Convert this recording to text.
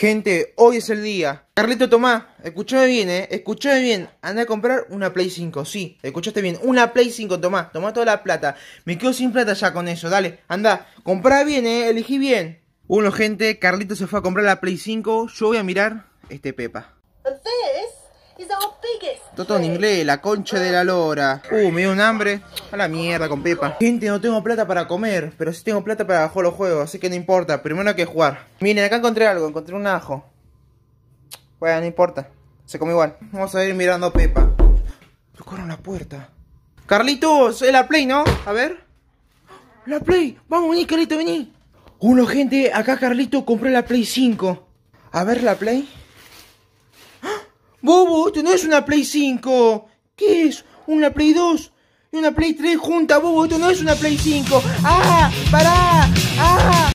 Gente, hoy es el día. Carlito tomá. escúchame bien, eh. Escúchame bien. Anda a comprar una Play 5. Sí, escuchaste bien. Una Play 5, tomá. Tomá toda la plata. Me quedo sin plata ya con eso. Dale, anda. Comprá bien, eh. Elegí bien. Bueno, gente, Carlito se fue a comprar la Play 5. Yo voy a mirar este Pepa. Toto en inglés, la concha de la lora. Uh, me dio un hambre. A la mierda con Pepa. Gente, no tengo plata para comer, pero sí tengo plata para bajar los juegos, así que no importa. Primero hay que jugar. Miren, acá encontré algo, encontré un ajo. Bueno, no importa. Se come igual. Vamos a ir mirando a Pepa. Tocaron la puerta. Carlitos, es la Play, ¿no? A ver. La Play. Vamos, vení, Carlito, vení. Uno, gente, acá Carlito compré la Play 5. A ver la Play. Bobo, esto no es una Play 5. ¿Qué es? ¿Una Play 2? Y una Play 3 junta, Bobo, esto no es una Play 5. ¡Ah! ¡Para!